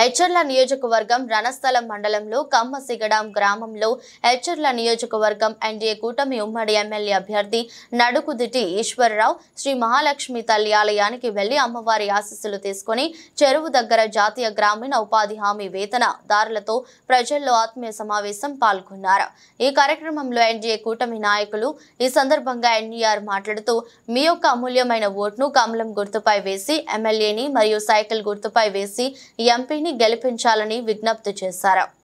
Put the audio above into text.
హెచ్చర్ల నియోజకవర్గం రణస్థలం మండలంలో కమ్మసిగడాం గ్రామంలో హెచ్చర్ల నియోజకవర్గం ఎన్డీఏ కూటమి ఉమ్మడి ఎమ్మెల్యే అభ్యర్థి నడుకుదిటి ఈశ్వరరావు శ్రీ మహాలక్ష్మి తల్లి ఆలయానికి వెళ్లి అమ్మవారి ఆశీస్సులు తీసుకుని చెరువు దగ్గర జాతీయ గ్రామీణ ఉపాధి హామీ వేతన దారులతో ప్రజల్లో ఆత్మీయ సమావేశం పాల్గొన్నారు ఈ కార్యక్రమంలో ఎన్డీఏ కూటమి నాయకులు ఈ సందర్భంగా ఎన్డీఆర్ మాట్లాడుతూ మీ యొక్క అమూల్యమైన ఓట్ను కమలం గుర్తుపై వేసి ఎమ్మెల్యేని మరియు సైకిల్ గుర్తుపై వేసి ఎంపీని గెలిపించాలని విజ్ఞప్తి చేశారు